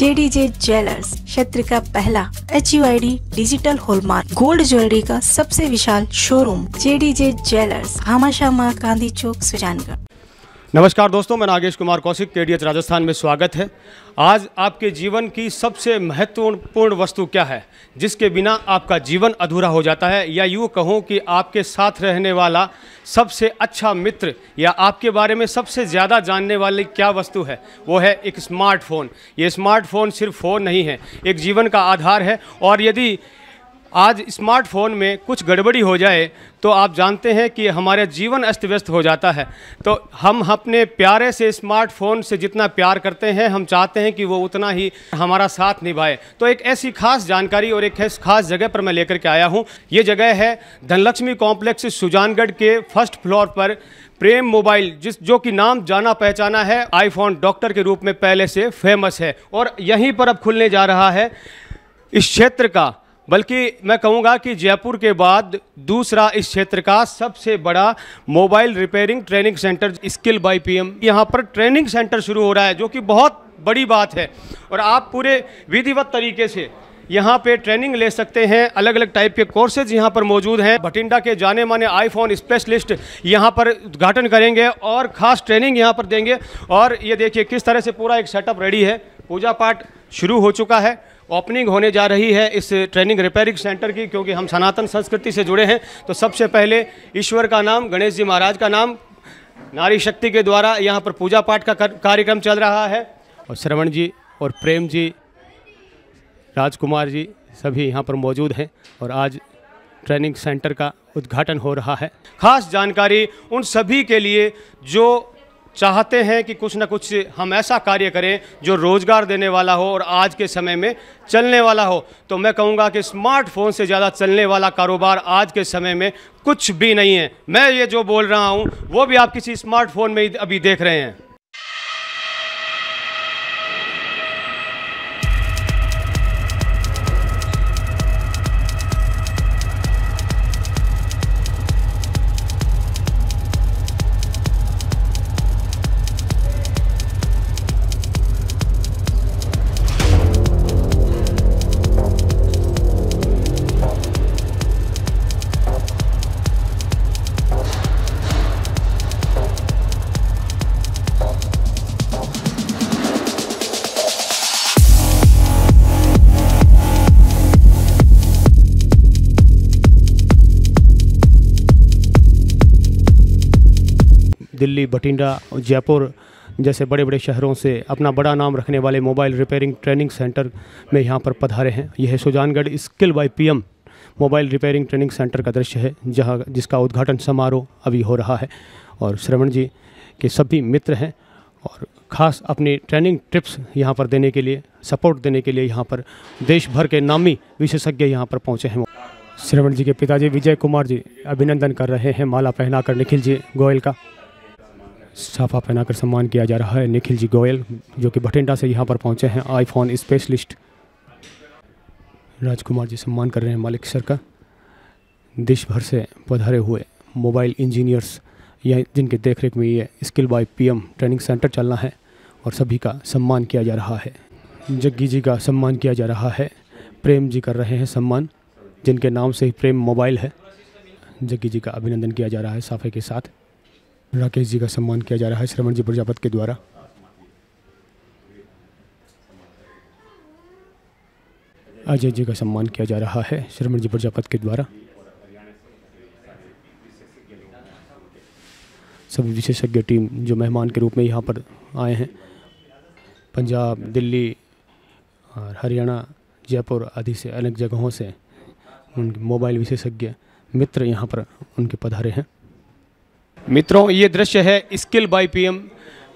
JDJ jewellers क्षेत्र का पहला H digital hallmark gold jewellery का सबसे विशाल शोरूम जेडीजे ज्वेलर्स हामाशामा गांधी चौक सुजानगढ़ नमस्कार दोस्तों मैं नागेश कुमार कौशिक के राजस्थान में स्वागत है आज आपके जीवन की सबसे महत्वपूर्ण वस्तु क्या है जिसके बिना आपका जीवन अधूरा हो जाता है या यूँ कहूँ कि आपके साथ रहने वाला सबसे अच्छा मित्र या आपके बारे में सबसे ज़्यादा जानने वाली क्या वस्तु है वो है एक स्मार्टफोन ये स्मार्टफोन सिर्फ फ़ोन नहीं है एक जीवन का आधार है और यदि आज स्मार्टफोन में कुछ गड़बड़ी हो जाए तो आप जानते हैं कि हमारा जीवन अस्त व्यस्त हो जाता है तो हम अपने प्यारे से स्मार्टफोन से जितना प्यार करते हैं हम चाहते हैं कि वो उतना ही हमारा साथ निभाए तो एक ऐसी खास जानकारी और एक खास जगह पर मैं लेकर के आया हूँ ये जगह है धनलक्ष्मी कॉम्प्लेक्स सुजानगढ़ के फर्स्ट फ्लोर पर प्रेम मोबाइल जिस जो कि नाम जाना पहचाना है आईफोन डॉक्टर के रूप में पहले से फेमस है और यहीं पर अब खुलने जा रहा है इस क्षेत्र का बल्कि मैं कहूँगा कि जयपुर के बाद दूसरा इस क्षेत्र का सबसे बड़ा mobile repairing training centre skill by PM यहाँ पर ट्रेनिंग सेंटर शुरू हो रहा है जो कि बहुत बड़ी बात है और आप पूरे विधिवत तरीके से यहाँ पे ट्रेनिंग ले सकते हैं अलग अलग टाइप के कोर्सेज यहाँ पर मौजूद हैं भटिंडा के जाने माने आईफोन स्पेशलिस्ट यहाँ पर उद्घाटन करेंगे और ख़ास ट्रेनिंग यहाँ पर देंगे और ये देखिए किस तरह से पूरा एक सेटअप रेडी है पूजा पाठ शुरू हो चुका है ओपनिंग होने जा रही है इस ट्रेनिंग रिपेयरिंग सेंटर की क्योंकि हम सनातन संस्कृति से जुड़े हैं तो सबसे पहले ईश्वर का नाम गणेश जी महाराज का नाम नारी शक्ति के द्वारा यहाँ पर पूजा पाठ का कार्यक्रम चल रहा है और श्रवण जी और प्रेम जी राजकुमार जी सभी यहाँ पर मौजूद हैं और आज ट्रेनिंग सेंटर का उद्घाटन हो रहा है खास जानकारी उन सभी के लिए जो चाहते हैं कि कुछ ना कुछ हम ऐसा कार्य करें जो रोज़गार देने वाला हो और आज के समय में चलने वाला हो तो मैं कहूँगा कि स्मार्टफोन से ज़्यादा चलने वाला कारोबार आज के समय में कुछ भी नहीं है मैं ये जो बोल रहा हूँ वो भी आप किसी स्मार्टफोन में अभी देख रहे हैं दिल्ली बठिंडा जयपुर जैसे बड़े बड़े शहरों से अपना बड़ा नाम रखने वाले मोबाइल रिपेयरिंग ट्रेनिंग सेंटर में यहाँ पर पधारे हैं यह है Sujangarh skill by PM mobile repairing training centre का दृश्य है जहाँ जिसका उद्घाटन समारोह अभी हो रहा है और श्रवण जी के सभी मित्र हैं और ख़ास अपनी ट्रेनिंग ट्रिप्स यहाँ पर देने के लिए सपोर्ट देने के लिए यहाँ पर देश भर के नामी विशेषज्ञ यहाँ पर पहुँचे हैं श्रवण जी के पिताजी विजय कुमार जी अभिनंदन कर रहे हैं माला कर निखिल जी गोयल का साफा पहनाकर सम्मान किया जा रहा है निखिल जी गोयल जो कि भटिंडा से यहाँ पर पहुँचे हैं आईफोन स्पेशलिस्ट राजकुमार जी सम्मान कर रहे हैं मालिक सर का देश भर से पधारे हुए मोबाइल इंजीनियर्स या जिनके देखरेख में ये skill by PM training centre चलना है और सभी का सम्मान किया जा रहा है जग्गी जी का सम्मान किया जा रहा है प्रेम जी कर रहे हैं सम्मान जिनके नाम से ही प्रेम मोबाइल है जग्गी जी का अभिनंदन किया जा रहा है साफे के साथ राकेश जी का सम्मान किया जा रहा है श्रवण जी प्रजापत के द्वारा अजय जी का सम्मान किया जा रहा है श्रवण जी प्रजापत के द्वारा सभी विशेषज्ञ टीम जो मेहमान के रूप में यहाँ पर आए हैं पंजाब दिल्ली और हरियाणा जयपुर आदि से अलग जगहों से उनके मोबाइल विशेषज्ञ मित्र यहाँ पर उनके पधारे हैं मित्रों ये दृश्य है skill by PM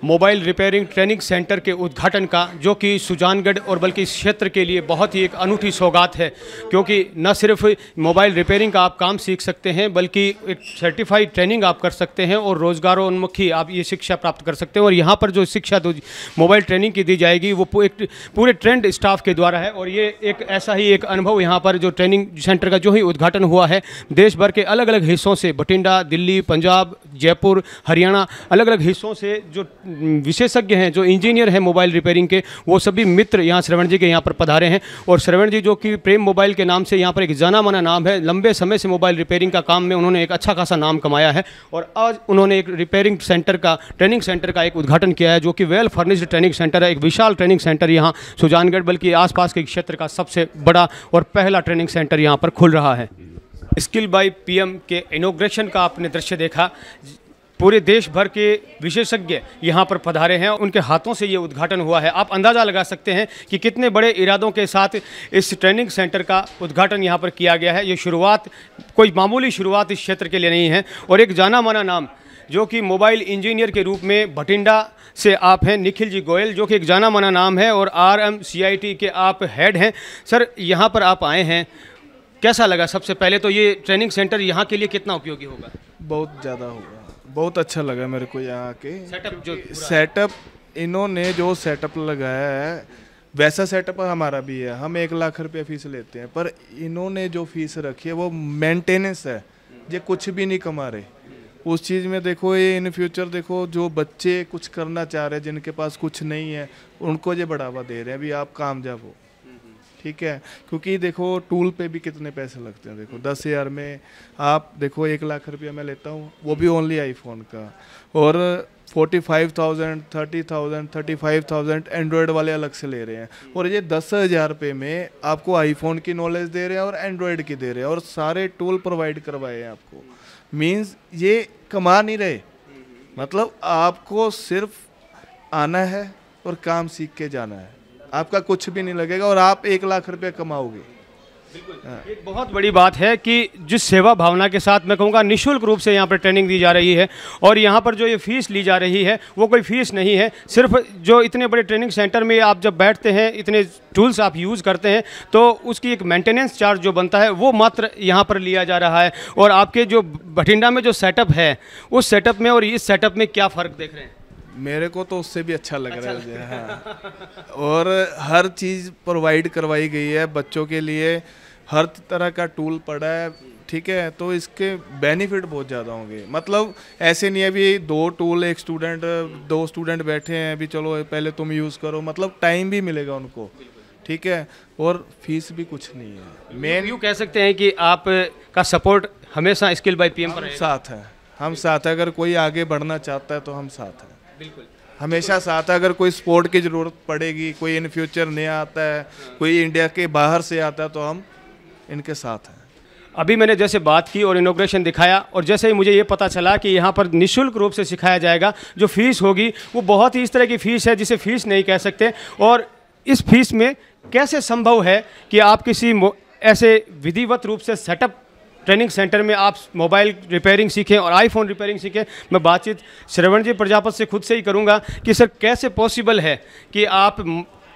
mobile repairing training centre के उद्घाटन का जो कि सुजानगढ़ और बल्कि इस क्षेत्र के लिए बहुत ही एक अनूठी सौगात है क्योंकि न सिर्फ मोबाइल रिपेयरिंग का आप काम सीख सकते हैं बल्कि एक सर्टिफाइड ट्रेनिंग आप कर सकते हैं और रोजगारोन्मुखी आप ये शिक्षा प्राप्त कर सकते हैं और यहाँ पर जो शिक्षा मोबाइल ट्रेनिंग की दी जाएगी वो एक पूरे ट्रेंड स्टाफ के द्वारा है और ये एक ऐसा ही एक अनुभव यहाँ पर जो ट्रेनिंग सेंटर का जो ही उद्घाटन हुआ है देश भर के अलग अलग हिस्सों से बठिंडा दिल्ली पंजाब जयपुर हरियाणा अलग अलग हिस्सों से जो विशेषज्ञ हैं जो इंजीनियर हैं मोबाइल रिपेयरिंग के वो सभी मित्र यहाँ श्रवण जी के यहाँ पर पधारे हैं और श्रवण जी जो कि प्रेम मोबाइल के नाम से यहाँ पर एक जाना माना नाम है लंबे समय से मोबाइल रिपेयरिंग का काम में उन्होंने एक अच्छा खासा नाम कमाया है और आज उन्होंने एक रिपेयरिंग सेंटर का ट्रेनिंग सेंटर का एक उद्घाटन किया है जो कि वेल फर्निश्ड ट्रेनिंग सेंटर है एक विशाल ट्रेनिंग सेंटर यहाँ सुजानगढ़ बल्कि आसपास के क्षेत्र का सबसे बड़ा और पहला ट्रेनिंग सेंटर यहाँ पर खुल रहा है स्किल बाई पीएम के इनोग्रेशन का आपने दृश्य देखा पूरे देश भर के विशेषज्ञ यहाँ पर पधारे हैं उनके हाथों से ये उद्घाटन हुआ है आप अंदाज़ा लगा सकते हैं कि कितने बड़े इरादों के साथ इस ट्रेनिंग सेंटर का उद्घाटन यहाँ पर किया गया है ये शुरुआत कोई मामूली शुरुआत इस क्षेत्र के लिए नहीं है और एक जाना माना नाम जो कि मोबाइल इंजीनियर के रूप में भटिंडा से आप हैं निखिल जी गोयल जो कि एक जाना माना नाम है और R M C I T के आप हेड हैं सर यहाँ पर आप आए हैं कैसा लगा सबसे पहले तो ये ट्रेनिंग सेंटर यहाँ के लिए कितना उपयोगी होगा बहुत ज़्यादा होगा बहुत अच्छा लगा मेरे को यहाँ के सेटअप जो सेटअप इन्होंने जो सेटअप लगाया है वैसा सेटअप हमारा भी है हम एक लाख रुपये फीस लेते हैं पर इन्होंने जो फीस रखी है वो मेंटेनेंस है ये कुछ भी नहीं कमा रहे उस चीज़ में देखो ये इन फ्यूचर देखो जो बच्चे कुछ करना चाह रहे हैं जिनके पास कुछ नहीं है उनको ये बढ़ावा दे रहे हैं अभी आप कामयाब हो ठीक है क्योंकि देखो टूल पे भी कितने पैसे लगते हैं देखो दस हज़ार में आप देखो एक लाख रुपया मैं लेता हूँ वो भी ओनली आईफोन का और forty five thousand thirty thousand thirty five thousand android वाले अलग से ले रहे हैं और ये दस हज़ार रुपये में आपको आईफोन की नॉलेज दे रहे हैं और एंड्रॉयड की दे रहे हैं और सारे टूल प्रोवाइड करवाए हैं आपको मीन्स ये कमा नहीं रहे मतलब आपको सिर्फ आना है और काम सीख के जाना है आपका कुछ भी नहीं लगेगा और आप एक लाख रुपये कमाओगे एक बहुत बड़ी बात है कि जिस सेवा भावना के साथ मैं कहूँगा निशुल्क रूप से यहाँ पर ट्रेनिंग दी जा रही है और यहाँ पर जो ये फीस ली जा रही है वो कोई फीस नहीं है सिर्फ जो इतने बड़े ट्रेनिंग सेंटर में आप जब बैठते हैं इतने टूल्स आप यूज़ करते हैं तो उसकी एक मेंटेनेंस चार्ज जो बनता है वो मात्र यहाँ पर लिया जा रहा है और आपके जो बठिंडा में जो सेटअप है उस सेटअप में और इस सेटअप में क्या फ़र्क देख रहे हैं मेरे को तो उससे भी अच्छा लग अच्छा रहा है हाँ। और हर चीज़ प्रोवाइड करवाई गई है बच्चों के लिए हर तरह का टूल पड़ा है ठीक है तो इसके बेनिफिट बहुत ज़्यादा होंगे मतलब ऐसे नहीं है भी दो टूल एक स्टूडेंट दो स्टूडेंट बैठे हैं अभी चलो पहले तुम यूज़ करो मतलब टाइम भी मिलेगा उनको ठीक है और फीस भी कुछ नहीं है मेन यू कह सकते हैं कि आप का सपोर्ट हमेशा स्किल बाई पी एम साथ है हम साथ है अगर कोई आगे बढ़ना चाहता है तो हम साथ हैं हमेशा साथ है अगर कोई स्पोर्ट की ज़रूरत पड़ेगी कोई इन फ्यूचर नया आता है हाँ। कोई इंडिया के बाहर से आता है तो हम इनके साथ हैं अभी मैंने जैसे बात की और इनोग्रेशन दिखाया और जैसे ही मुझे ये पता चला कि यहाँ पर निशुल्क रूप से सिखाया जाएगा जो फीस होगी वो बहुत ही इस तरह की फ़ीस है जिसे फ़ीस नहीं कह सकते और इस फीस में कैसे संभव है कि आप किसी ऐसे विधिवत रूप से सेटअप ट्रेनिंग सेंटर में आप मोबाइल रिपेयरिंग सीखें और आईफोन रिपेयरिंग सीखें मैं बातचीत श्रवण जी प्रजापत से खुद से ही करूँगा कि सर कैसे पॉसिबल है कि आप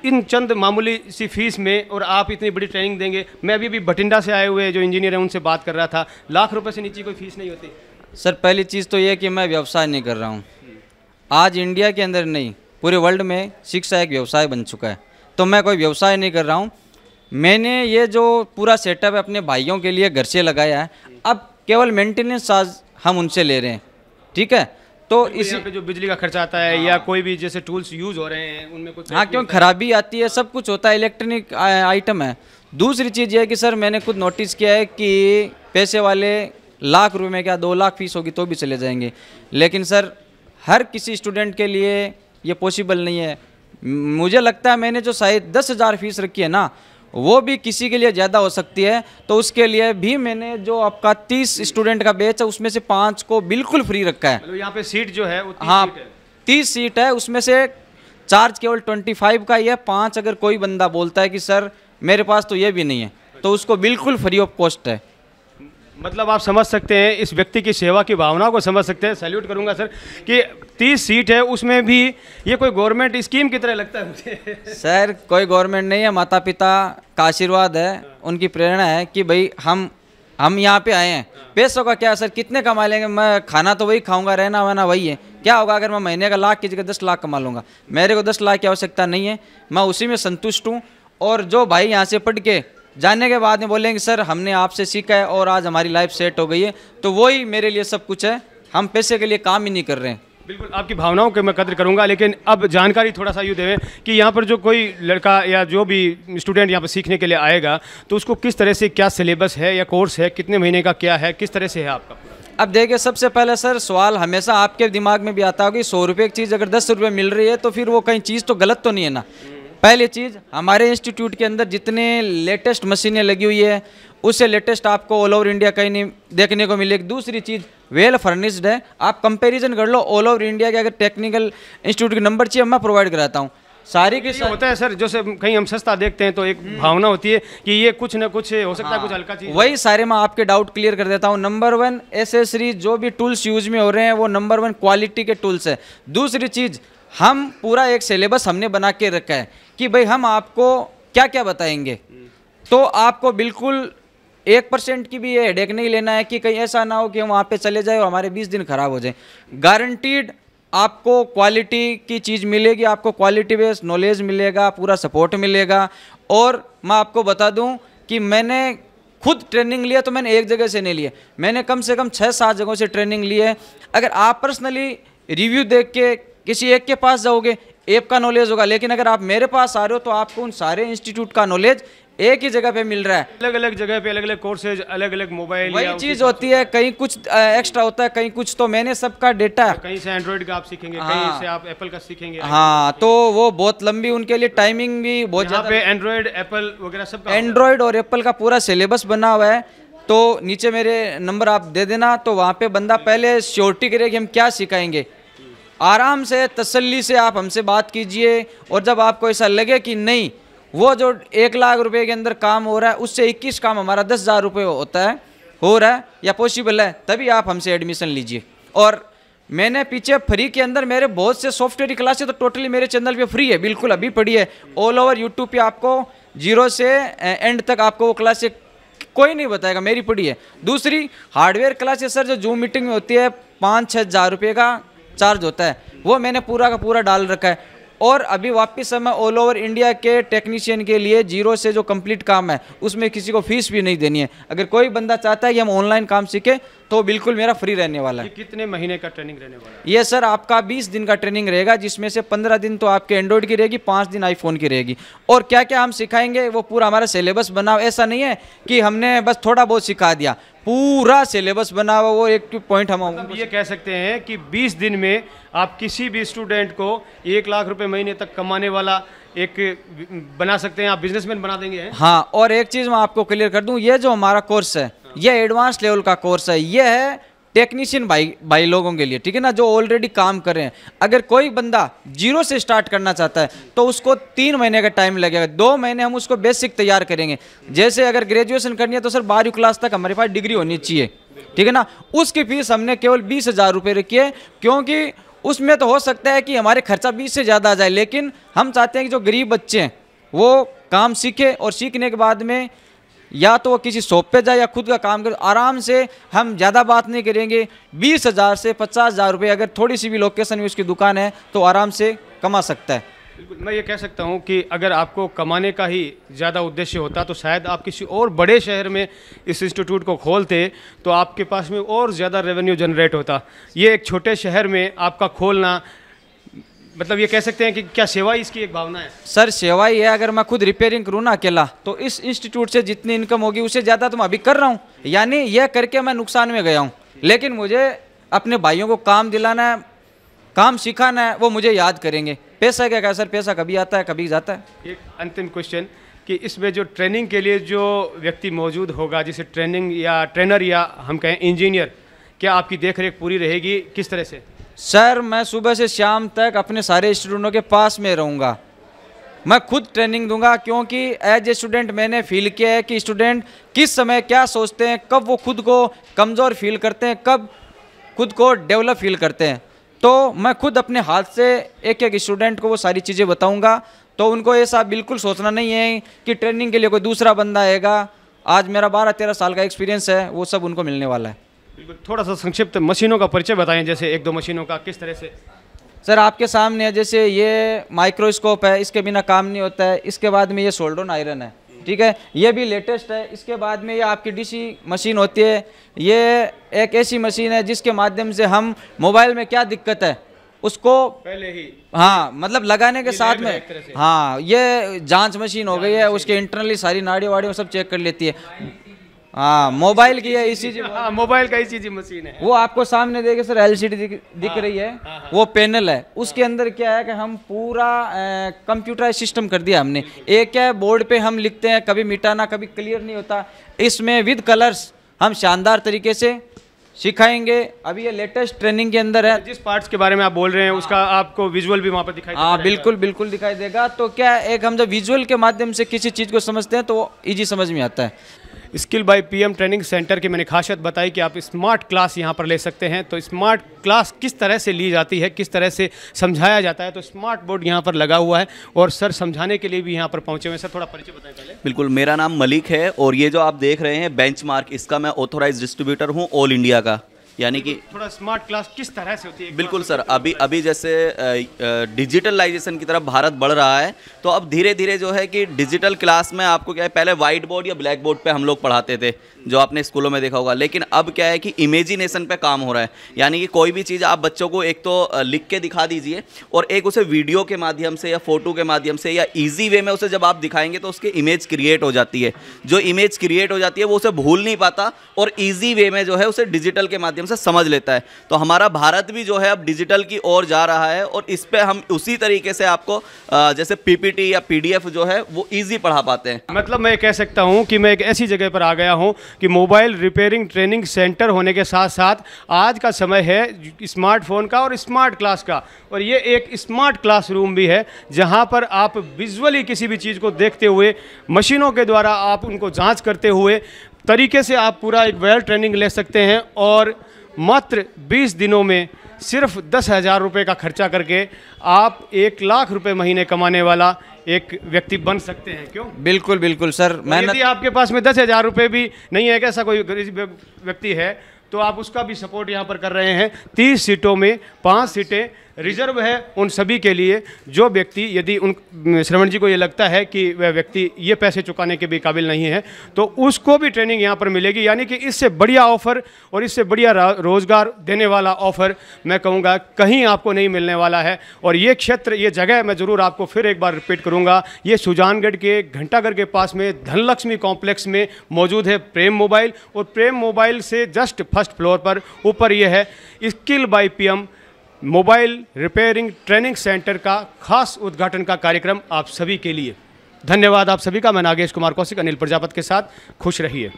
इन चंद मामूली सी फीस में और आप इतनी बड़ी ट्रेनिंग देंगे मैं अभी भी बठिंडा से आए हुए जो इंजीनियर हैं उनसे बात कर रहा था लाख रुपए से नीचे कोई फीस नहीं होती सर पहली चीज़ तो यह कि मैं व्यवसाय नहीं कर रहा हूँ आज इंडिया के अंदर नहीं पूरे वर्ल्ड में शिक्षा एक व्यवसाय बन चुका है तो मैं कोई व्यवसाय नहीं कर रहा हूँ मैंने ये जो पूरा सेटअप है अपने भाइयों के लिए घर से लगाया है अब केवल मेंटेनेंस चार्ज हम उनसे ले रहे हैं ठीक है तो इस पे जो बिजली का खर्चा आता है हाँ। या कोई भी जैसे टूल्स यूज हो रहे हैं उनमें कुछ हाँ क्यों खराबी आती है सब कुछ होता है इलेक्ट्रॉनिक आइटम है दूसरी चीज़ यह है कि सर मैंने खुद नोटिस किया है कि पैसे वाले लाख रुपए में क्या दो लाख फीस होगी तो भी चले जाएंगे लेकिन सर हर किसी स्टूडेंट के लिए ये पॉसिबल नहीं है मुझे लगता है मैंने जो शायद दस हज़ार फीस रखी है ना वो भी किसी के लिए ज़्यादा हो सकती है तो उसके लिए भी मैंने जो आपका तीस स्टूडेंट का बैच है उसमें से पाँच को बिल्कुल फ्री रखा है मतलब यहाँ पे सीट जो है वो हाँ तीस सीट है उसमें से चार्ज केवल ट्वेंटी फाइव का ही है पाँच अगर कोई बंदा बोलता है कि सर मेरे पास तो ये भी नहीं है तो उसको बिल्कुल फ्री ऑफ कॉस्ट है मतलब आप समझ सकते हैं इस व्यक्ति की सेवा की भावना को समझ सकते हैं सैल्यूट करूंगा सर कि तीस सीट है उसमें भी ये कोई गवर्नमेंट स्कीम की तरह लगता है मुझे सर कोई गवर्नमेंट नहीं है माता पिता का आशीर्वाद है उनकी प्रेरणा है कि भाई हम हम यहाँ पे आए हैं पैसों का क्या सर कितने कमा लेंगे मैं खाना तो वही खाऊंगा रहना वहना वही है क्या होगा अगर मैं महीने का लाख की जगह दस लाख कमा लूँगा मेरे को दस लाख की आवश्यकता नहीं है मैं उसी में संतुष्ट हूँ और जो भाई यहाँ से पढ़ के जानने के बाद में बोलेंगे सर हमने आपसे सीखा है और आज हमारी लाइफ सेट हो गई है तो वही मेरे लिए सब कुछ है हम पैसे के लिए काम ही नहीं कर रहे हैं बिल्कुल आपकी भावनाओं के मैं कदर करूंगा लेकिन अब जानकारी थोड़ा सा यूँ देवें कि यहाँ पर जो कोई लड़का या जो भी स्टूडेंट यहाँ पर सीखने के लिए आएगा तो उसको किस तरह से क्या सिलेबस है या कोर्स है कितने महीने का क्या है किस तरह से है आपका अब देखिए सबसे पहले सर सवाल हमेशा आपके दिमाग में भी आता होगा कि सौ रुपये की चीज़ अगर दस रुपये मिल रही है तो फिर वो कहीं चीज़ तो गलत तो नहीं है ना पहली चीज़ हमारे इंस्टीट्यूट के अंदर जितने लेटेस्ट मशीनें लगी हुई है उससे लेटेस्ट आपको ऑल ओवर इंडिया कहीं नहीं देखने को मिलेगी दूसरी चीज़ वेल फर्निश्ड है आप कंपैरिजन कर लो ऑल ओवर इंडिया के अगर टेक्निकल इंस्टीट्यूट के नंबर चाहिए मैं प्रोवाइड कराता हूँ सारी की होता है सर जैसे कहीं हम सस्ता देखते हैं तो एक हम्म। भावना होती है कि ये कुछ ना कुछ हो सकता है कुछ हाँ। हल्का चीज वही सारे मैं आपके डाउट क्लियर कर देता हूँ नंबर वन एसेसरी जो भी टूल्स यूज में हो रहे हैं वो नंबर वन क्वालिटी के टूल्स है दूसरी चीज हम पूरा एक सिलेबस हमने बना के रखा है कि भाई हम आपको क्या क्या बताएंगे तो आपको बिल्कुल एक परसेंट की भी ये हेडेक नहीं लेना है कि कहीं ऐसा ना हो कि हम वहाँ पे चले जाए और हमारे बीस दिन ख़राब हो जाए गारंटीड आपको क्वालिटी की चीज़ मिलेगी आपको क्वालिटी बेस्ड नॉलेज मिलेगा पूरा सपोर्ट मिलेगा और मैं आपको बता दूं कि मैंने खुद ट्रेनिंग लिया तो मैंने एक जगह से नहीं लिया मैंने कम से कम छः सात जगहों से ट्रेनिंग ली है अगर आप पर्सनली रिव्यू देख के किसी एक के पास जाओगे एप का नॉलेज होगा लेकिन अगर आप मेरे पास आ रहे हो तो आपको उन सारे इंस्टीट्यूट का नॉलेज एक ही जगह पे मिल रहा है अलग अलग जगह पे अलग अलग कोर्सेज अलग अलग मोबाइल वही चीज होती है कहीं कुछ एक्स्ट्रा होता है कहीं कुछ तो मैंने सबका डेटा कहीं से एंड्रॉइड का आप सीखेंगे हाँ, कहीं से आप एप्पल का सीखेंगे हाँ तो वो बहुत लंबी उनके लिए टाइमिंग भी बहुत ज्यादा पे एंड्रॉइड एप्पल वगैरह सब एंड्रॉइड और एप्पल का पूरा सिलेबस बना हुआ है तो नीचे मेरे नंबर आप दे देना तो वहाँ पे बंदा पहले श्योरिटी करेगा हम क्या सिखाएंगे आराम से तसल्ली से आप हमसे बात कीजिए और जब आपको ऐसा लगे कि नहीं वो जो एक लाख रुपए के अंदर काम हो रहा है उससे इक्कीस काम हमारा दस हज़ार रुपये होता है हो रहा है या पॉसिबल है तभी आप हमसे एडमिशन लीजिए और मैंने पीछे फ्री के अंदर मेरे बहुत से सॉफ्टवेयर की क्लासेज तो टोटली मेरे चैनल पर फ्री है बिल्कुल अभी पड़ी है ऑल ओवर यूट्यूब पर आपको जीरो से एंड तक आपको वो क्लासेज कोई नहीं बताएगा मेरी पड़ी है दूसरी हार्डवेयर क्लासेस सर जो जूम मीटिंग में होती है पाँच छः हज़ार रुपये का चार्ज होता है वो मैंने पूरा का पूरा डाल रखा है और अभी वापस मैं ऑल ओवर इंडिया के टेक्नीशियन के लिए जीरो से जो कंप्लीट काम है उसमें किसी को फीस भी नहीं देनी है अगर कोई बंदा चाहता है कि हम ऑनलाइन काम सीखे तो बिल्कुल मेरा फ्री रहने वाला है कितने महीने का ट्रेनिंग रहने वाला है ये सर आपका 20 दिन का ट्रेनिंग रहेगा जिसमें से 15 दिन तो आपके एंड्रॉइड की रहेगी पाँच दिन आईफोन की रहेगी और क्या क्या हम सिखाएंगे वो पूरा हमारा सिलेबस बनाओ ऐसा नहीं है कि हमने बस थोड़ा बहुत सिखा दिया पूरा सिलेबस बना हुआ वो एक पॉइंट हम मतलब ये कह सकते हैं कि 20 दिन में आप किसी भी स्टूडेंट को एक लाख रुपए महीने तक कमाने वाला एक बना सकते हैं आप बिजनेसमैन बना देंगे हाँ और एक चीज़ मैं आपको क्लियर कर दूं ये जो हमारा कोर्स है ये एडवांस लेवल का कोर्स है ये है टेक्नीशियन भाई भाई लोगों के लिए ठीक है ना जो ऑलरेडी काम कर रहे हैं अगर कोई बंदा जीरो से स्टार्ट करना चाहता है तो उसको तीन महीने का टाइम लगेगा दो महीने हम उसको बेसिक तैयार करेंगे जैसे अगर ग्रेजुएशन करनी है तो सर बारहवीं क्लास तक हमारे पास डिग्री होनी चाहिए ठीक है ना उसकी फीस हमने केवल बीस हज़ार रुपये रखी है क्योंकि उसमें तो हो सकता है कि हमारे खर्चा बीस से ज़्यादा आ जाए लेकिन हम चाहते हैं कि जो गरीब बच्चे हैं वो काम सीखे और सीखने के बाद में या तो वो किसी शॉप पे जाए या खुद का काम कर आराम से हम ज़्यादा बात नहीं करेंगे बीस हज़ार से पचास हज़ार रुपये अगर थोड़ी सी भी लोकेशन में उसकी दुकान है तो आराम से कमा सकता है बिल्कुल मैं ये कह सकता हूँ कि अगर आपको कमाने का ही ज़्यादा उद्देश्य होता तो शायद आप किसी और बड़े शहर में इस इंस्टीट्यूट को खोलते तो आपके पास में और ज़्यादा रेवेन्यू जनरेट होता ये एक छोटे शहर में आपका खोलना मतलब ये कह सकते हैं कि क्या सेवा इसकी एक भावना है सर सेवा ही है अगर मैं खुद रिपेयरिंग करूँ ना अकेला तो इस इंस्टीट्यूट से जितनी इनकम होगी उससे ज़्यादा तो मैं अभी कर रहा हूँ यानी यह करके मैं नुकसान में गया हूँ लेकिन मुझे अपने भाइयों को काम दिलाना है काम सिखाना है वो मुझे याद करेंगे पैसा क्या क्या सर पैसा कभी आता है कभी जाता है एक अंतिम क्वेश्चन कि इसमें जो ट्रेनिंग के लिए जो व्यक्ति मौजूद होगा जिसे ट्रेनिंग या ट्रेनर या हम कहें इंजीनियर क्या आपकी देखरेख पूरी रहेगी किस तरह से सर मैं सुबह से शाम तक अपने सारे स्टूडेंटों के पास में रहूँगा मैं खुद ट्रेनिंग दूंगा क्योंकि एज ए स्टूडेंट मैंने फील किया है कि स्टूडेंट किस समय क्या सोचते हैं कब वो खुद को कमज़ोर फील करते हैं कब खुद को डेवलप फील करते हैं तो मैं खुद अपने हाथ से एक एक स्टूडेंट को वो सारी चीज़ें बताऊंगा तो उनको ऐसा बिल्कुल सोचना नहीं है कि ट्रेनिंग के लिए कोई दूसरा बंदा आएगा आज मेरा बारह तेरह साल का एक्सपीरियंस है वो सब उनको मिलने वाला है थोड़ा सा संक्षिप्त मशीनों का परिचय बताएं जैसे एक दो मशीनों का किस तरह से सर आपके सामने है जैसे ये माइक्रोस्कोप है इसके बिना काम नहीं होता है इसके बाद में ये सोल्डोन आयरन है ठीक है ये भी लेटेस्ट है इसके बाद में ये आपकी डीसी मशीन होती है ये एक ऐसी मशीन है जिसके माध्यम से हम मोबाइल में क्या दिक्कत है उसको पहले ही हाँ मतलब लगाने के साथ में हाँ ये जांच मशीन हो गई है उसके इंटरनली सारी नाड़ी वाड़ियों सब चेक कर लेती है हाँ मोबाइल की है इसी हाँ, मोबाइल का ईसीजी मशीन है वो आपको सामने देखे सर एलसीडी दिख, दिख हाँ, रही है हाँ, वो पैनल है उसके अंदर क्या है कि हम पूरा कंप्यूटर सिस्टम कर दिया हमने एक है बोर्ड पे हम लिखते हैं कभी मिटाना कभी क्लियर नहीं होता इसमें विद कलर्स हम शानदार तरीके से सिखाएंगे अभी ये लेटेस्ट ट्रेनिंग के अंदर है जिस पार्ट्स के बारे में आप बोल रहे हैं उसका आपको विजुअल भी वहाँ पर दिखाई हाँ बिल्कुल बिल्कुल दिखाई देगा तो क्या एक हम जब विजुअल के माध्यम से किसी चीज़ को समझते हैं तो वो ईजी समझ में आता है skill by PM training centre की मैंने खासियत बताई कि आप स्मार्ट क्लास यहाँ पर ले सकते हैं तो स्मार्ट क्लास किस तरह से ली जाती है किस तरह से समझाया जाता है तो स्मार्ट बोर्ड यहाँ पर लगा हुआ है और सर समझाने के लिए भी यहाँ पर पहुँचे हुए सर थोड़ा परिचय बताएं पहले बिल्कुल मेरा नाम मलिक है और ये जो आप देख रहे हैं बेंच इसका मैं ऑथोराइज डिस्ट्रीब्यूटर हूँ ऑल इंडिया का यानी कि थोड़ा स्मार्ट क्लास किस तरह से होती है बिल्कुल सर अभी अभी जैसे डिजिटलाइजेशन की तरफ भारत बढ़ रहा है तो अब धीरे धीरे जो है कि डिजिटल क्लास में आपको क्या है पहले वाइट बोर्ड या ब्लैक बोर्ड पर हम लोग पढ़ाते थे जो आपने स्कूलों में देखा होगा लेकिन अब क्या है कि इमेजिनेशन पर काम हो रहा है यानी कि कोई भी चीज़ आप बच्चों को एक तो लिख के दिखा दीजिए और एक उसे वीडियो के माध्यम से या फोटो के माध्यम से या ईजी वे में उसे जब आप दिखाएंगे तो उसकी इमेज क्रिएट हो जाती है जो इमेज क्रिएट हो जाती है वो उसे भूल नहीं पाता और ईजी वे में जो है उसे डिजिटल के माध्यम से समझ लेता है तो हमारा भारत भी जो है अब डिजिटल की ओर जा रहा है और इस पर हम उसी तरीके से आपको जैसे पीपीटी या पीडीएफ जो है वो ईजी पढ़ा पाते हैं मतलब मैं कह सकता हूँ कि मैं एक ऐसी जगह पर आ गया हूँ कि मोबाइल रिपेयरिंग ट्रेनिंग सेंटर होने के साथ साथ आज का समय है स्मार्टफोन का और स्मार्ट क्लास का और ये एक स्मार्ट क्लासरूम भी है जहाँ पर आप विजुअली किसी भी चीज़ को देखते हुए मशीनों के द्वारा आप उनको जांच करते हुए तरीके से आप पूरा एक वेल ट्रेनिंग ले सकते हैं और मात्र 20 दिनों में सिर्फ दस हज़ार रुपये का खर्चा करके आप एक लाख रुपए महीने कमाने वाला एक व्यक्ति बन सकते हैं क्यों बिल्कुल बिल्कुल सर तो मेहनत यदि आपके पास में दस हज़ार रुपये भी नहीं है ऐसा कोई गरीब व्यक्ति है तो आप उसका भी सपोर्ट यहाँ पर कर रहे हैं तीस सीटों में पाँच सीटें रिजर्व है उन सभी के लिए जो व्यक्ति यदि उन श्रवण जी को ये लगता है कि वह व्यक्ति ये पैसे चुकाने के भी काबिल नहीं है तो उसको भी ट्रेनिंग यहाँ पर मिलेगी यानी कि इससे बढ़िया ऑफ़र और इससे बढ़िया रोज़गार देने वाला ऑफ़र मैं कहूँगा कहीं आपको नहीं मिलने वाला है और ये क्षेत्र ये जगह मैं ज़रूर आपको फिर एक बार रिपीट करूँगा ये सुजानगढ़ के घंटाघर के पास में धनलक्ष्मी कॉम्प्लेक्स में मौजूद है प्रेम मोबाइल और प्रेम मोबाइल से जस्ट फर्स्ट फ्लोर पर ऊपर यह है skill by P mobile repairing training centre का खास उद्घाटन का कार्यक्रम आप सभी के लिए धन्यवाद आप सभी का मैं नागेश कुमार कौशिक अनिल प्रजापत के साथ खुश रहिए